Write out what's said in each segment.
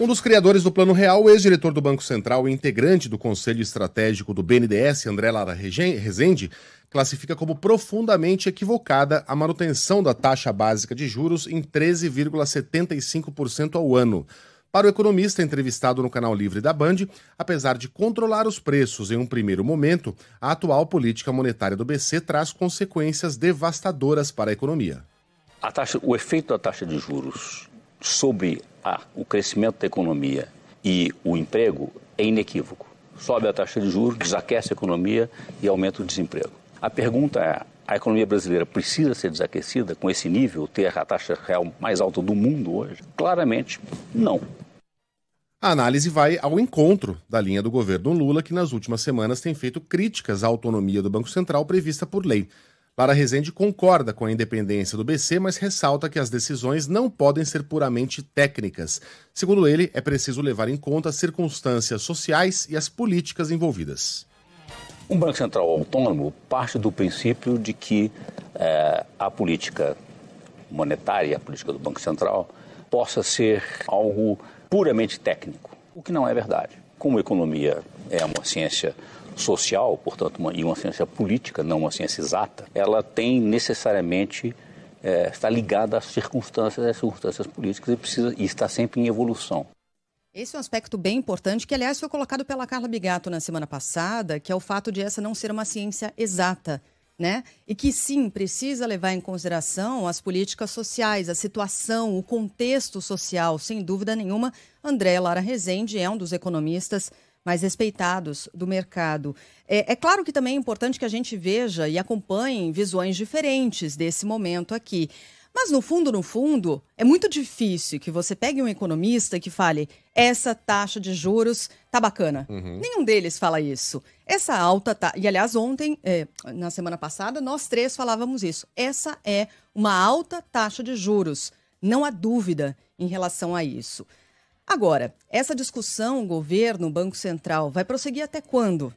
Um dos criadores do Plano Real, ex-diretor do Banco Central e integrante do Conselho Estratégico do BNDES, André Lara Rezende, classifica como profundamente equivocada a manutenção da taxa básica de juros em 13,75% ao ano. Para o economista entrevistado no canal Livre da Band, apesar de controlar os preços em um primeiro momento, a atual política monetária do BC traz consequências devastadoras para a economia. A taxa, o efeito da taxa de juros sobre a, o crescimento da economia e o emprego é inequívoco. Sobe a taxa de juros, desaquece a economia e aumenta o desemprego. A pergunta é: a economia brasileira precisa ser desaquecida com esse nível, ter a taxa real mais alta do mundo hoje? Claramente, não. A análise vai ao encontro da linha do governo Lula, que nas últimas semanas tem feito críticas à autonomia do Banco Central prevista por lei. Para Rezende concorda com a independência do BC, mas ressalta que as decisões não podem ser puramente técnicas. Segundo ele, é preciso levar em conta as circunstâncias sociais e as políticas envolvidas. Um Banco Central autônomo parte do princípio de que é, a política monetária, a política do Banco Central, possa ser algo puramente técnico, o que não é verdade. Como economia é uma ciência social, portanto, uma, e uma ciência política, não uma ciência exata, ela tem necessariamente é, está ligada às circunstâncias, às circunstâncias políticas e precisa e está sempre em evolução. Esse é um aspecto bem importante que, aliás, foi colocado pela Carla Bigato na semana passada, que é o fato de essa não ser uma ciência exata, né? E que sim precisa levar em consideração as políticas sociais, a situação, o contexto social, sem dúvida nenhuma. André Lara Rezende é um dos economistas mais respeitados do mercado. É, é, claro que também é importante que a gente veja e acompanhe visões diferentes desse momento aqui. Mas no fundo, no fundo, é muito difícil que você pegue um economista que fale essa taxa de juros tá bacana. Uhum. Nenhum deles fala isso. Essa alta tá. E aliás, ontem, é, na semana passada, nós três falávamos isso. Essa é uma alta taxa de juros. Não há dúvida em relação a isso. Agora, essa discussão, governo, Banco Central, vai prosseguir até quando?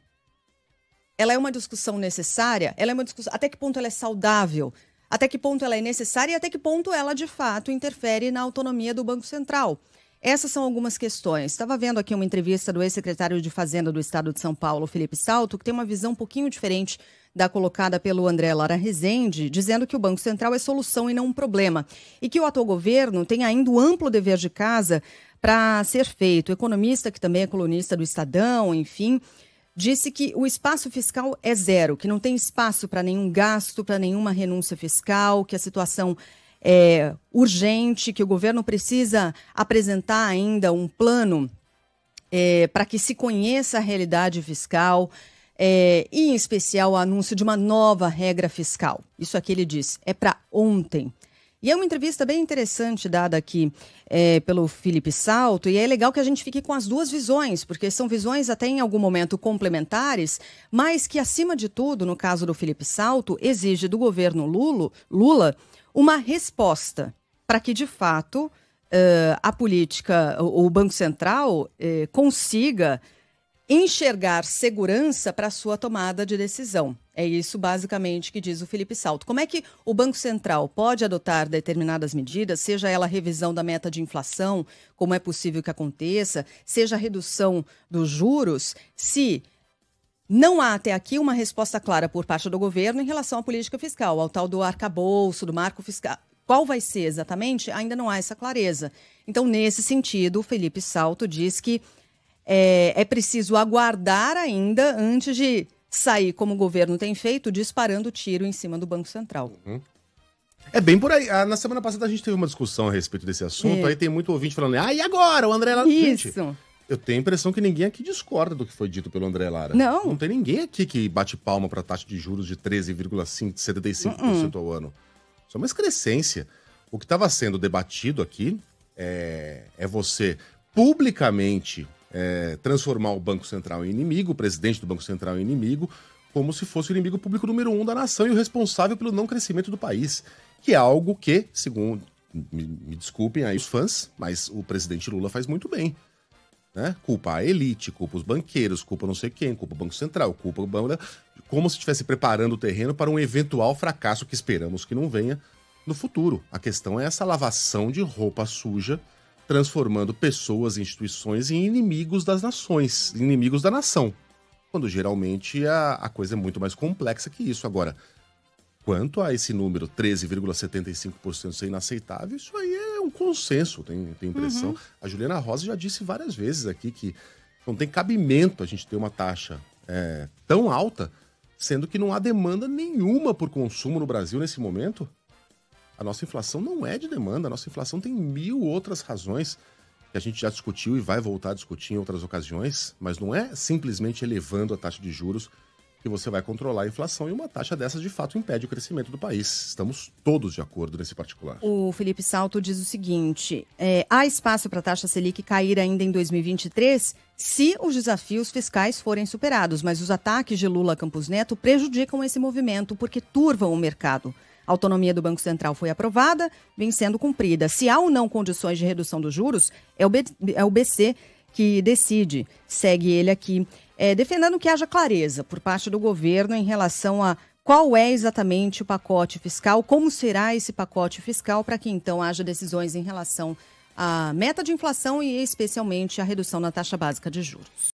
Ela é uma discussão necessária? Ela é uma discussão. Até que ponto ela é saudável? Até que ponto ela é necessária e até que ponto ela, de fato, interfere na autonomia do Banco Central? Essas são algumas questões. Estava vendo aqui uma entrevista do ex-secretário de Fazenda do Estado de São Paulo, Felipe Salto, que tem uma visão um pouquinho diferente da colocada pelo André Lara Rezende, dizendo que o Banco Central é solução e não um problema, e que o atual governo tem ainda o um amplo dever de casa para ser feito. O economista, que também é colunista do Estadão, enfim, disse que o espaço fiscal é zero, que não tem espaço para nenhum gasto, para nenhuma renúncia fiscal, que a situação é urgente, que o governo precisa apresentar ainda um plano é, para que se conheça a realidade fiscal. É, e em especial o anúncio de uma nova regra fiscal. Isso aqui é ele diz, é para ontem. E é uma entrevista bem interessante dada aqui é, pelo Felipe Salto, e é legal que a gente fique com as duas visões, porque são visões até em algum momento complementares, mas que, acima de tudo, no caso do Felipe Salto, exige do governo Lulo, Lula uma resposta para que, de fato, uh, a política, o, o Banco Central uh, consiga enxergar segurança para a sua tomada de decisão. É isso basicamente que diz o Felipe Salto. Como é que o Banco Central pode adotar determinadas medidas, seja ela revisão da meta de inflação, como é possível que aconteça, seja redução dos juros, se não há até aqui uma resposta clara por parte do governo em relação à política fiscal, ao tal do arcabouço, do marco fiscal. Qual vai ser exatamente? Ainda não há essa clareza. Então, nesse sentido, o Felipe Salto diz que é, é preciso aguardar ainda antes de sair, como o governo tem feito, disparando tiro em cima do Banco Central. Uhum. É bem por aí. Ah, na semana passada a gente teve uma discussão a respeito desse assunto, é. aí tem muito ouvinte falando, ah, e agora? O André Lara. Isso. Gente, eu tenho a impressão que ninguém aqui discorda do que foi dito pelo André Lara. Não. Não tem ninguém aqui que bate palma para a taxa de juros de 13,75% uh -uh. ao ano. Isso é uma excrescência. O que estava sendo debatido aqui é, é você publicamente é, transformar o Banco Central em inimigo, o presidente do Banco Central em inimigo, como se fosse o inimigo público número um da nação e o responsável pelo não crescimento do país, que é algo que, segundo me, me desculpem aí os fãs, mas o presidente Lula faz muito bem. Né? Culpa a elite, culpa os banqueiros, culpa não sei quem, culpa o Banco Central, culpa o Banco. Como se estivesse preparando o terreno para um eventual fracasso que esperamos que não venha no futuro. A questão é essa lavação de roupa suja transformando pessoas instituições em inimigos das nações, inimigos da nação. Quando geralmente a, a coisa é muito mais complexa que isso. Agora, quanto a esse número, 13,75% ser inaceitável, isso aí é um consenso, tem, tem impressão. Uhum. A Juliana Rosa já disse várias vezes aqui que não tem cabimento a gente ter uma taxa é, tão alta, sendo que não há demanda nenhuma por consumo no Brasil nesse momento. A nossa inflação não é de demanda, a nossa inflação tem mil outras razões que a gente já discutiu e vai voltar a discutir em outras ocasiões, mas não é simplesmente elevando a taxa de juros que você vai controlar a inflação e uma taxa dessas de fato impede o crescimento do país. Estamos todos de acordo nesse particular. O Felipe Salto diz o seguinte: é, há espaço para a taxa Selic cair ainda em 2023 se os desafios fiscais forem superados, mas os ataques de Lula a Campos Neto prejudicam esse movimento porque turvam o mercado. A autonomia do Banco Central foi aprovada, vem sendo cumprida. Se há ou não condições de redução dos juros, é o, B, é o BC que decide. Segue ele aqui, é, defendendo que haja clareza por parte do governo em relação a qual é exatamente o pacote fiscal, como será esse pacote fiscal, para que então haja decisões em relação à meta de inflação e especialmente à redução na taxa básica de juros.